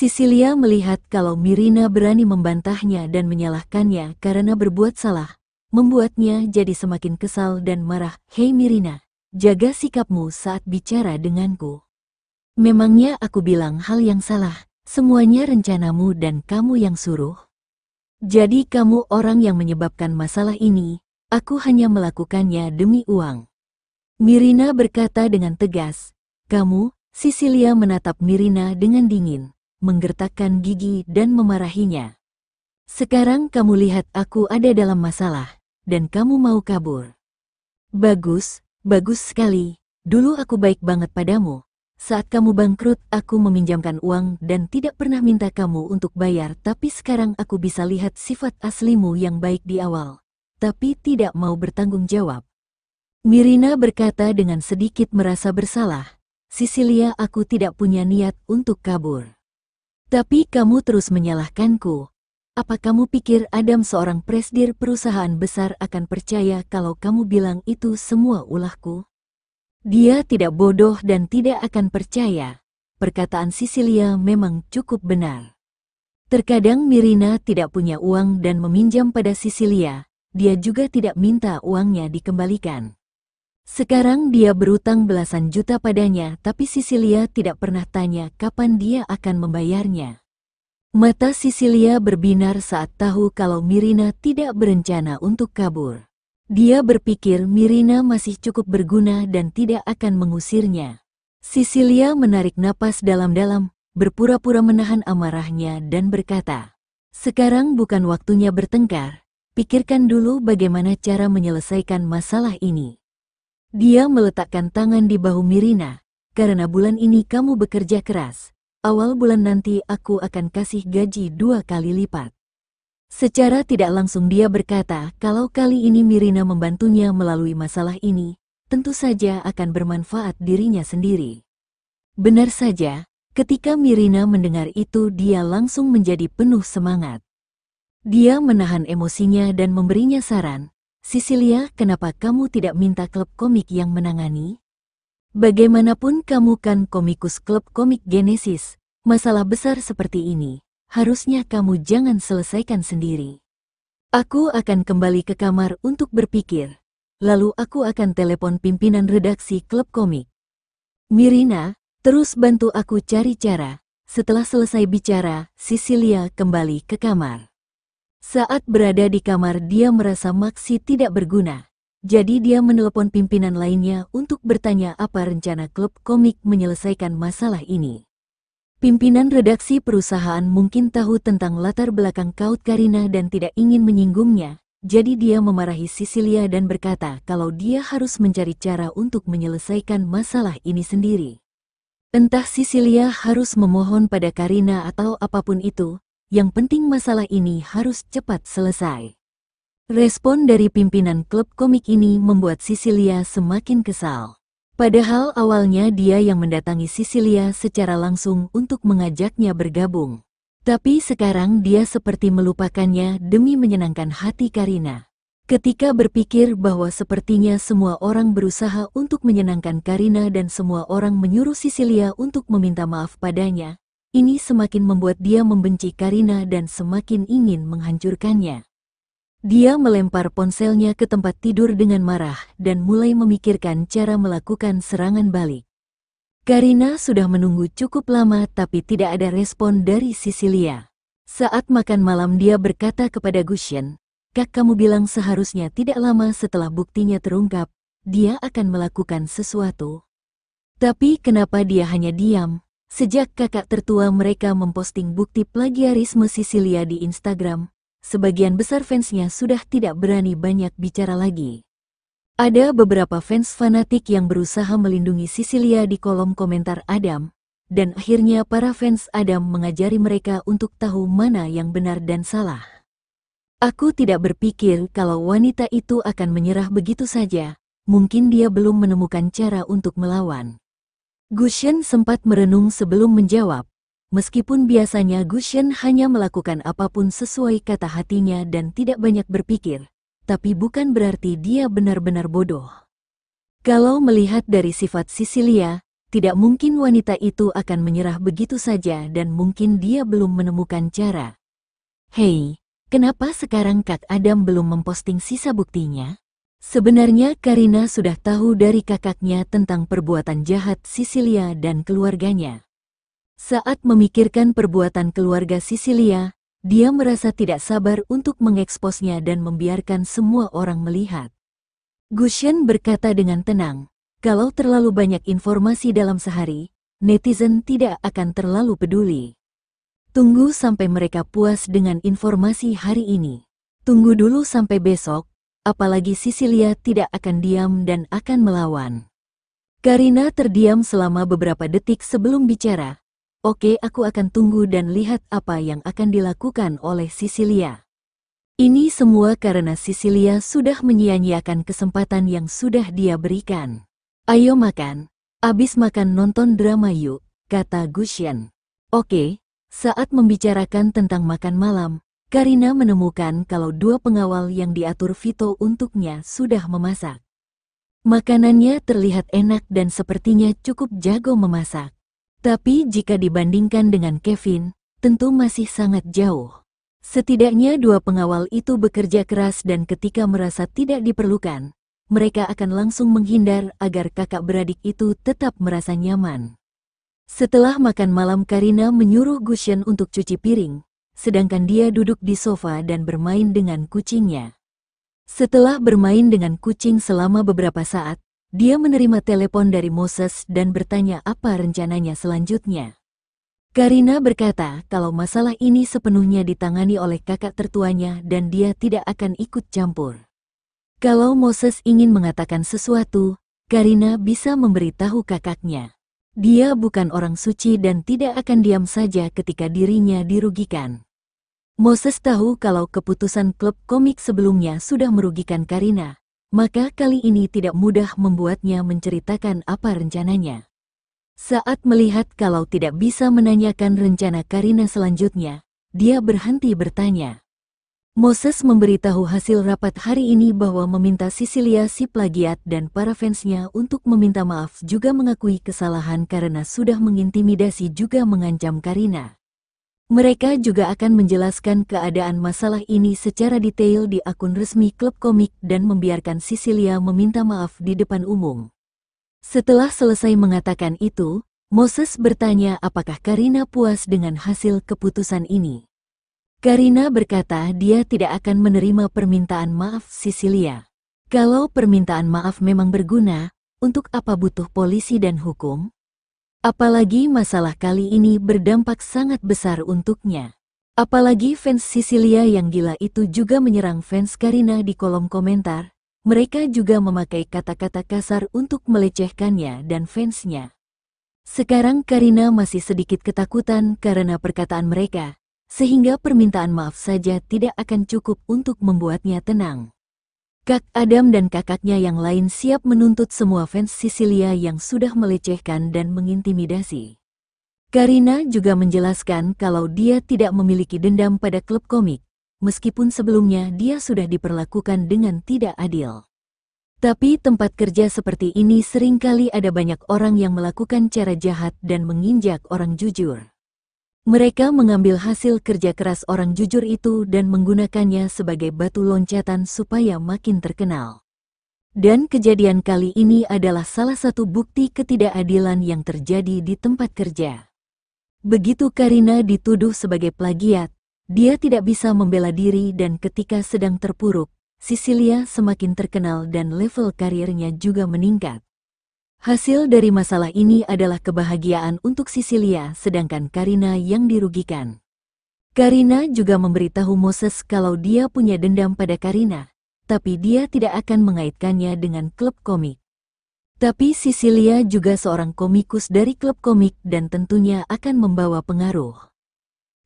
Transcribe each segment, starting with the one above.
Sisilia melihat kalau Mirina berani membantahnya dan menyalahkannya karena berbuat salah, membuatnya jadi semakin kesal dan marah. Hei Mirina, jaga sikapmu saat bicara denganku. Memangnya aku bilang hal yang salah, semuanya rencanamu dan kamu yang suruh. Jadi kamu orang yang menyebabkan masalah ini, aku hanya melakukannya demi uang. Mirina berkata dengan tegas, kamu, Sisilia menatap Mirina dengan dingin menggertakkan gigi dan memarahinya. Sekarang kamu lihat aku ada dalam masalah, dan kamu mau kabur. Bagus, bagus sekali. Dulu aku baik banget padamu. Saat kamu bangkrut, aku meminjamkan uang dan tidak pernah minta kamu untuk bayar, tapi sekarang aku bisa lihat sifat aslimu yang baik di awal, tapi tidak mau bertanggung jawab. Mirina berkata dengan sedikit merasa bersalah, Sisilia aku tidak punya niat untuk kabur. Tapi kamu terus menyalahkanku. Apa kamu pikir Adam seorang presdir perusahaan besar akan percaya kalau kamu bilang itu semua ulahku? Dia tidak bodoh dan tidak akan percaya. Perkataan Sisilia memang cukup benar. Terkadang Mirina tidak punya uang dan meminjam pada Sisilia. Dia juga tidak minta uangnya dikembalikan. Sekarang dia berutang belasan juta padanya tapi Sisilia tidak pernah tanya kapan dia akan membayarnya. Mata Sisilia berbinar saat tahu kalau Mirina tidak berencana untuk kabur. Dia berpikir Mirina masih cukup berguna dan tidak akan mengusirnya. Sisilia menarik napas dalam-dalam, berpura-pura menahan amarahnya dan berkata, Sekarang bukan waktunya bertengkar, pikirkan dulu bagaimana cara menyelesaikan masalah ini. Dia meletakkan tangan di bahu Mirina, karena bulan ini kamu bekerja keras. Awal bulan nanti aku akan kasih gaji dua kali lipat. Secara tidak langsung dia berkata kalau kali ini Mirina membantunya melalui masalah ini, tentu saja akan bermanfaat dirinya sendiri. Benar saja, ketika Mirina mendengar itu dia langsung menjadi penuh semangat. Dia menahan emosinya dan memberinya saran, Sisilia, kenapa kamu tidak minta klub komik yang menangani? Bagaimanapun kamu kan komikus klub komik Genesis, masalah besar seperti ini, harusnya kamu jangan selesaikan sendiri. Aku akan kembali ke kamar untuk berpikir, lalu aku akan telepon pimpinan redaksi klub komik. Mirina, terus bantu aku cari cara. Setelah selesai bicara, Sisilia kembali ke kamar. Saat berada di kamar dia merasa Maxi tidak berguna. Jadi dia menelepon pimpinan lainnya untuk bertanya apa rencana klub komik menyelesaikan masalah ini. Pimpinan redaksi perusahaan mungkin tahu tentang latar belakang Kaut Karina dan tidak ingin menyinggungnya, jadi dia memarahi Sisilia dan berkata kalau dia harus mencari cara untuk menyelesaikan masalah ini sendiri. Entah Sisilia harus memohon pada Karina atau apapun itu, yang penting masalah ini harus cepat selesai. Respon dari pimpinan klub komik ini membuat Sisilia semakin kesal. Padahal awalnya dia yang mendatangi Sisilia secara langsung untuk mengajaknya bergabung. Tapi sekarang dia seperti melupakannya demi menyenangkan hati Karina. Ketika berpikir bahwa sepertinya semua orang berusaha untuk menyenangkan Karina dan semua orang menyuruh Sisilia untuk meminta maaf padanya, ini semakin membuat dia membenci Karina dan semakin ingin menghancurkannya. Dia melempar ponselnya ke tempat tidur dengan marah dan mulai memikirkan cara melakukan serangan balik. Karina sudah menunggu cukup lama tapi tidak ada respon dari Sisilia. Saat makan malam dia berkata kepada Gushen, Kak kamu bilang seharusnya tidak lama setelah buktinya terungkap, dia akan melakukan sesuatu. Tapi kenapa dia hanya diam? Sejak kakak tertua mereka memposting bukti plagiarisme Sisilia di Instagram, sebagian besar fansnya sudah tidak berani banyak bicara lagi. Ada beberapa fans fanatik yang berusaha melindungi Sisilia di kolom komentar Adam, dan akhirnya para fans Adam mengajari mereka untuk tahu mana yang benar dan salah. Aku tidak berpikir kalau wanita itu akan menyerah begitu saja, mungkin dia belum menemukan cara untuk melawan. Gushen sempat merenung sebelum menjawab. Meskipun biasanya Gushen hanya melakukan apapun sesuai kata hatinya dan tidak banyak berpikir, tapi bukan berarti dia benar-benar bodoh. Kalau melihat dari sifat Sicilia, tidak mungkin wanita itu akan menyerah begitu saja dan mungkin dia belum menemukan cara. Hei, kenapa sekarang Kak Adam belum memposting sisa buktinya? Sebenarnya Karina sudah tahu dari kakaknya tentang perbuatan jahat Sisilia dan keluarganya. Saat memikirkan perbuatan keluarga Sisilia, dia merasa tidak sabar untuk mengeksposnya dan membiarkan semua orang melihat. Gushen berkata dengan tenang, kalau terlalu banyak informasi dalam sehari, netizen tidak akan terlalu peduli. Tunggu sampai mereka puas dengan informasi hari ini. Tunggu dulu sampai besok, apalagi Sisilia tidak akan diam dan akan melawan. Karina terdiam selama beberapa detik sebelum bicara. Oke aku akan tunggu dan lihat apa yang akan dilakukan oleh Sisilia. Ini semua karena Sisilia sudah menyia-nyiakan kesempatan yang sudah dia berikan. Ayo makan. Abis makan nonton drama yuk, kata Gushen. Oke, saat membicarakan tentang makan malam, Karina menemukan kalau dua pengawal yang diatur Vito untuknya sudah memasak. Makanannya terlihat enak dan sepertinya cukup jago memasak. Tapi jika dibandingkan dengan Kevin, tentu masih sangat jauh. Setidaknya dua pengawal itu bekerja keras dan ketika merasa tidak diperlukan, mereka akan langsung menghindar agar kakak beradik itu tetap merasa nyaman. Setelah makan malam Karina menyuruh Gushen untuk cuci piring, sedangkan dia duduk di sofa dan bermain dengan kucingnya. Setelah bermain dengan kucing selama beberapa saat, dia menerima telepon dari Moses dan bertanya apa rencananya selanjutnya. Karina berkata kalau masalah ini sepenuhnya ditangani oleh kakak tertuanya dan dia tidak akan ikut campur. Kalau Moses ingin mengatakan sesuatu, Karina bisa memberitahu kakaknya. Dia bukan orang suci dan tidak akan diam saja ketika dirinya dirugikan. Moses tahu kalau keputusan klub komik sebelumnya sudah merugikan Karina, maka kali ini tidak mudah membuatnya menceritakan apa rencananya. Saat melihat kalau tidak bisa menanyakan rencana Karina selanjutnya, dia berhenti bertanya. Moses memberitahu hasil rapat hari ini bahwa meminta Sicilia, si plagiat dan para fansnya untuk meminta maaf juga mengakui kesalahan karena sudah mengintimidasi juga mengancam Karina. Mereka juga akan menjelaskan keadaan masalah ini secara detail di akun resmi klub komik dan membiarkan Sicilia meminta maaf di depan umum. Setelah selesai mengatakan itu, Moses bertanya apakah Karina puas dengan hasil keputusan ini. Karina berkata dia tidak akan menerima permintaan maaf Sicilia. Kalau permintaan maaf memang berguna, untuk apa butuh polisi dan hukum? Apalagi masalah kali ini berdampak sangat besar untuknya. Apalagi fans Sicilia yang gila itu juga menyerang fans Karina di kolom komentar. Mereka juga memakai kata-kata kasar untuk melecehkannya dan fansnya. Sekarang Karina masih sedikit ketakutan karena perkataan mereka, sehingga permintaan maaf saja tidak akan cukup untuk membuatnya tenang. Kak Adam dan kakaknya yang lain siap menuntut semua fans Sicilia yang sudah melecehkan dan mengintimidasi. Karina juga menjelaskan kalau dia tidak memiliki dendam pada klub komik, meskipun sebelumnya dia sudah diperlakukan dengan tidak adil. Tapi tempat kerja seperti ini seringkali ada banyak orang yang melakukan cara jahat dan menginjak orang jujur. Mereka mengambil hasil kerja keras orang jujur itu dan menggunakannya sebagai batu loncatan supaya makin terkenal. Dan kejadian kali ini adalah salah satu bukti ketidakadilan yang terjadi di tempat kerja. Begitu Karina dituduh sebagai plagiat, dia tidak bisa membela diri dan ketika sedang terpuruk, Sisilia semakin terkenal dan level karirnya juga meningkat. Hasil dari masalah ini adalah kebahagiaan untuk Sisilia sedangkan Karina yang dirugikan. Karina juga memberitahu Moses kalau dia punya dendam pada Karina, tapi dia tidak akan mengaitkannya dengan klub komik. Tapi Sisilia juga seorang komikus dari klub komik dan tentunya akan membawa pengaruh.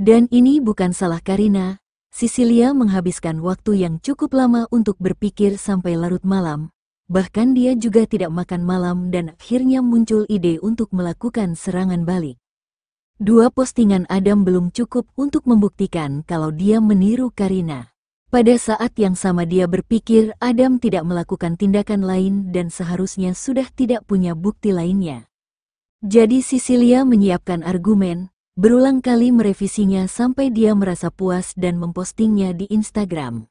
Dan ini bukan salah Karina, Sisilia menghabiskan waktu yang cukup lama untuk berpikir sampai larut malam, Bahkan dia juga tidak makan malam dan akhirnya muncul ide untuk melakukan serangan balik. Dua postingan Adam belum cukup untuk membuktikan kalau dia meniru Karina. Pada saat yang sama dia berpikir Adam tidak melakukan tindakan lain dan seharusnya sudah tidak punya bukti lainnya. Jadi Sisilia menyiapkan argumen, berulang kali merevisinya sampai dia merasa puas dan mempostingnya di Instagram.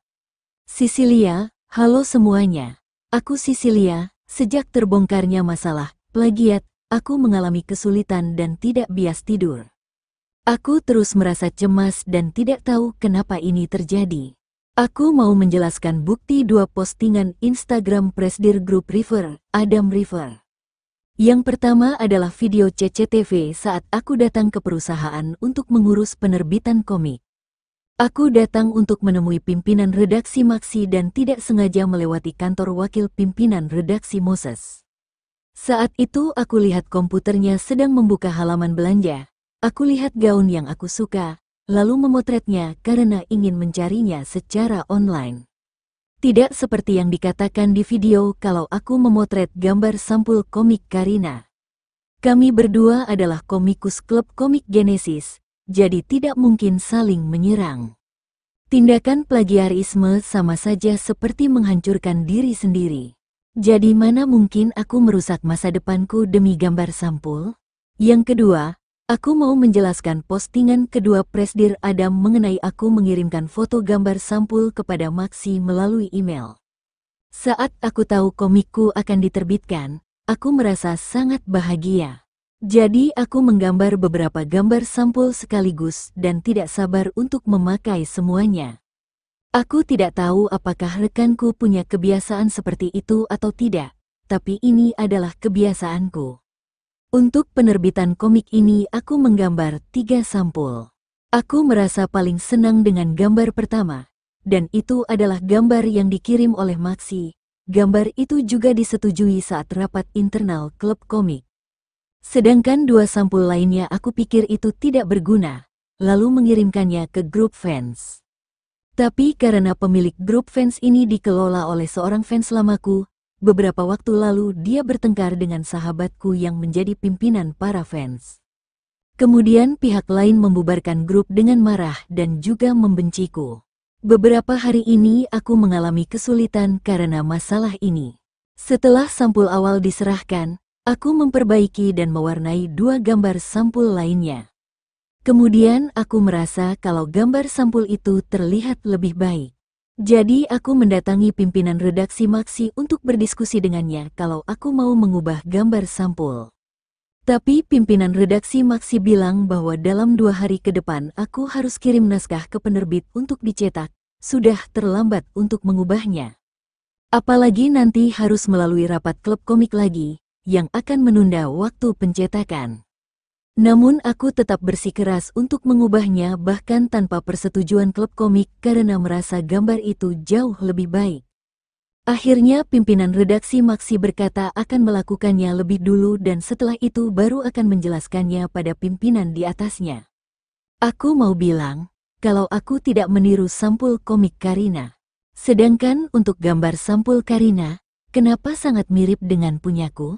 Sisilia, halo semuanya. Aku Sisilia, sejak terbongkarnya masalah plagiat, aku mengalami kesulitan dan tidak bias tidur. Aku terus merasa cemas dan tidak tahu kenapa ini terjadi. Aku mau menjelaskan bukti dua postingan Instagram Presdir Group River, Adam River. Yang pertama adalah video CCTV saat aku datang ke perusahaan untuk mengurus penerbitan komik. Aku datang untuk menemui pimpinan redaksi Maxi dan tidak sengaja melewati kantor wakil pimpinan redaksi Moses. Saat itu aku lihat komputernya sedang membuka halaman belanja. Aku lihat gaun yang aku suka, lalu memotretnya karena ingin mencarinya secara online. Tidak seperti yang dikatakan di video kalau aku memotret gambar sampul komik Karina. Kami berdua adalah komikus klub komik Genesis, jadi tidak mungkin saling menyerang. Tindakan plagiarisme sama saja seperti menghancurkan diri sendiri. Jadi mana mungkin aku merusak masa depanku demi gambar sampul? Yang kedua, aku mau menjelaskan postingan kedua Presdir Adam mengenai aku mengirimkan foto gambar sampul kepada Maxi melalui email. Saat aku tahu komikku akan diterbitkan, aku merasa sangat bahagia. Jadi aku menggambar beberapa gambar sampul sekaligus dan tidak sabar untuk memakai semuanya. Aku tidak tahu apakah rekanku punya kebiasaan seperti itu atau tidak, tapi ini adalah kebiasaanku. Untuk penerbitan komik ini aku menggambar tiga sampul. Aku merasa paling senang dengan gambar pertama, dan itu adalah gambar yang dikirim oleh Maxi. Gambar itu juga disetujui saat rapat internal klub komik. Sedangkan dua sampul lainnya aku pikir itu tidak berguna, lalu mengirimkannya ke grup fans. Tapi karena pemilik grup fans ini dikelola oleh seorang fans lamaku, beberapa waktu lalu dia bertengkar dengan sahabatku yang menjadi pimpinan para fans. Kemudian pihak lain membubarkan grup dengan marah dan juga membenciku. Beberapa hari ini aku mengalami kesulitan karena masalah ini. Setelah sampul awal diserahkan, Aku memperbaiki dan mewarnai dua gambar sampul lainnya. Kemudian aku merasa kalau gambar sampul itu terlihat lebih baik. Jadi aku mendatangi pimpinan redaksi Maxi untuk berdiskusi dengannya kalau aku mau mengubah gambar sampul. Tapi pimpinan redaksi Maxi bilang bahwa dalam dua hari ke depan aku harus kirim naskah ke penerbit untuk dicetak, sudah terlambat untuk mengubahnya. Apalagi nanti harus melalui rapat klub komik lagi, yang akan menunda waktu pencetakan. Namun aku tetap bersikeras untuk mengubahnya bahkan tanpa persetujuan klub komik karena merasa gambar itu jauh lebih baik. Akhirnya pimpinan redaksi Maxi berkata akan melakukannya lebih dulu dan setelah itu baru akan menjelaskannya pada pimpinan di atasnya. Aku mau bilang, kalau aku tidak meniru sampul komik Karina. Sedangkan untuk gambar sampul Karina, kenapa sangat mirip dengan punyaku?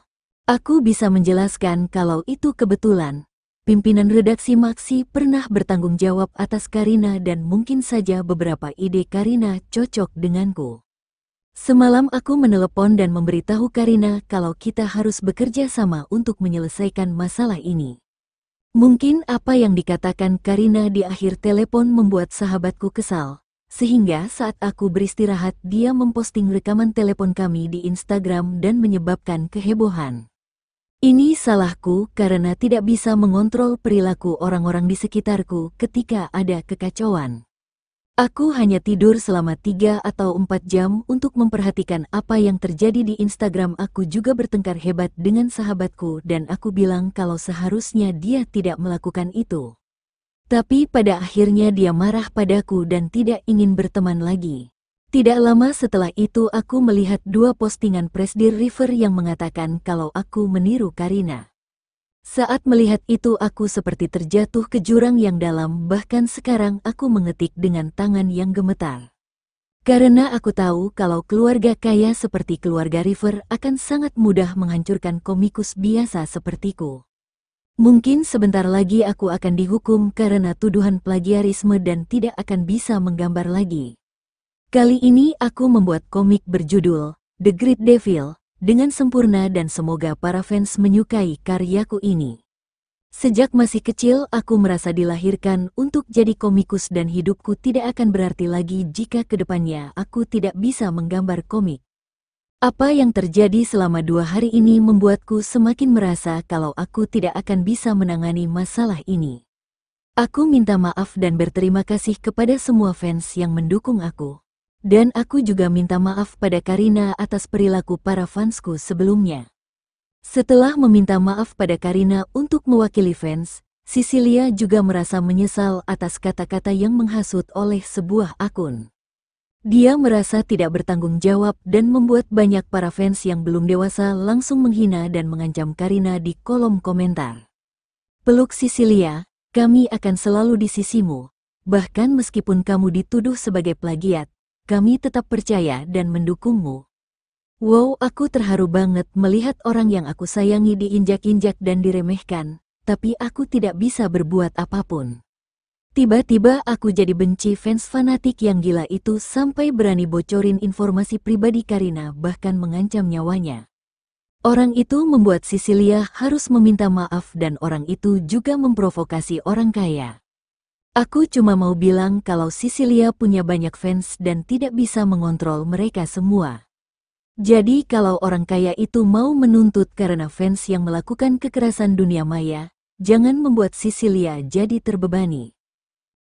Aku bisa menjelaskan kalau itu kebetulan. Pimpinan redaksi Maxi pernah bertanggung jawab atas Karina dan mungkin saja beberapa ide Karina cocok denganku. Semalam aku menelepon dan memberitahu Karina kalau kita harus bekerja sama untuk menyelesaikan masalah ini. Mungkin apa yang dikatakan Karina di akhir telepon membuat sahabatku kesal, sehingga saat aku beristirahat dia memposting rekaman telepon kami di Instagram dan menyebabkan kehebohan. Ini salahku karena tidak bisa mengontrol perilaku orang-orang di sekitarku ketika ada kekacauan. Aku hanya tidur selama tiga atau empat jam untuk memperhatikan apa yang terjadi di Instagram. Aku juga bertengkar hebat dengan sahabatku dan aku bilang kalau seharusnya dia tidak melakukan itu. Tapi pada akhirnya dia marah padaku dan tidak ingin berteman lagi. Tidak lama setelah itu aku melihat dua postingan Presdir River yang mengatakan kalau aku meniru Karina. Saat melihat itu aku seperti terjatuh ke jurang yang dalam bahkan sekarang aku mengetik dengan tangan yang gemetar. Karena aku tahu kalau keluarga kaya seperti keluarga River akan sangat mudah menghancurkan komikus biasa sepertiku. Mungkin sebentar lagi aku akan dihukum karena tuduhan plagiarisme dan tidak akan bisa menggambar lagi. Kali ini aku membuat komik berjudul The Great Devil dengan sempurna dan semoga para fans menyukai karyaku ini. Sejak masih kecil aku merasa dilahirkan untuk jadi komikus dan hidupku tidak akan berarti lagi jika kedepannya aku tidak bisa menggambar komik. Apa yang terjadi selama dua hari ini membuatku semakin merasa kalau aku tidak akan bisa menangani masalah ini. Aku minta maaf dan berterima kasih kepada semua fans yang mendukung aku. Dan aku juga minta maaf pada Karina atas perilaku para fansku sebelumnya. Setelah meminta maaf pada Karina untuk mewakili fans, Sisilia juga merasa menyesal atas kata-kata yang menghasut oleh sebuah akun. Dia merasa tidak bertanggung jawab dan membuat banyak para fans yang belum dewasa langsung menghina dan mengancam Karina di kolom komentar. Peluk Sisilia, kami akan selalu di sisimu, bahkan meskipun kamu dituduh sebagai plagiat, kami tetap percaya dan mendukungmu. Wow, aku terharu banget melihat orang yang aku sayangi diinjak-injak dan diremehkan, tapi aku tidak bisa berbuat apapun. Tiba-tiba aku jadi benci fans fanatik yang gila itu sampai berani bocorin informasi pribadi Karina bahkan mengancam nyawanya. Orang itu membuat Sisilia harus meminta maaf dan orang itu juga memprovokasi orang kaya. Aku cuma mau bilang kalau Sicilia punya banyak fans dan tidak bisa mengontrol mereka semua. Jadi kalau orang kaya itu mau menuntut karena fans yang melakukan kekerasan dunia maya, jangan membuat Sicilia jadi terbebani.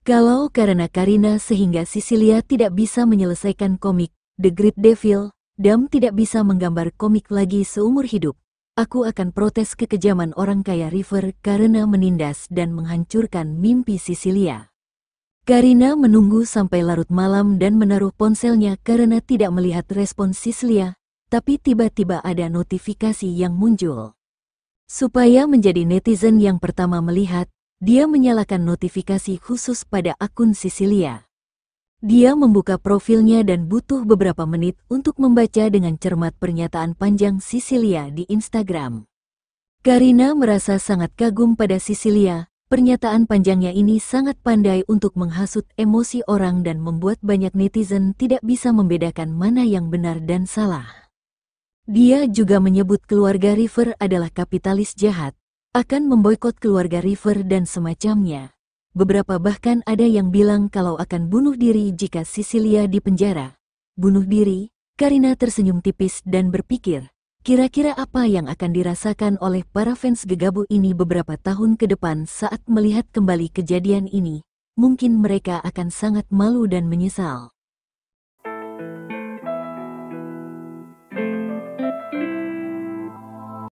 Kalau karena Karina sehingga Sicilia tidak bisa menyelesaikan komik The Great Devil, Dam tidak bisa menggambar komik lagi seumur hidup. Aku akan protes kekejaman orang kaya River karena menindas dan menghancurkan mimpi Sisilia. Karina menunggu sampai larut malam dan menaruh ponselnya karena tidak melihat respon Sisilia, tapi tiba-tiba ada notifikasi yang muncul. Supaya menjadi netizen yang pertama melihat, dia menyalakan notifikasi khusus pada akun Sisilia. Dia membuka profilnya dan butuh beberapa menit untuk membaca dengan cermat pernyataan panjang Sicilia di Instagram. Karina merasa sangat kagum pada Sicilia. pernyataan panjangnya ini sangat pandai untuk menghasut emosi orang dan membuat banyak netizen tidak bisa membedakan mana yang benar dan salah. Dia juga menyebut keluarga River adalah kapitalis jahat, akan memboikot keluarga River dan semacamnya. Beberapa bahkan ada yang bilang kalau akan bunuh diri jika Sisilia dipenjara. Bunuh diri? Karina tersenyum tipis dan berpikir, kira-kira apa yang akan dirasakan oleh para fans gegabu ini beberapa tahun ke depan saat melihat kembali kejadian ini. Mungkin mereka akan sangat malu dan menyesal.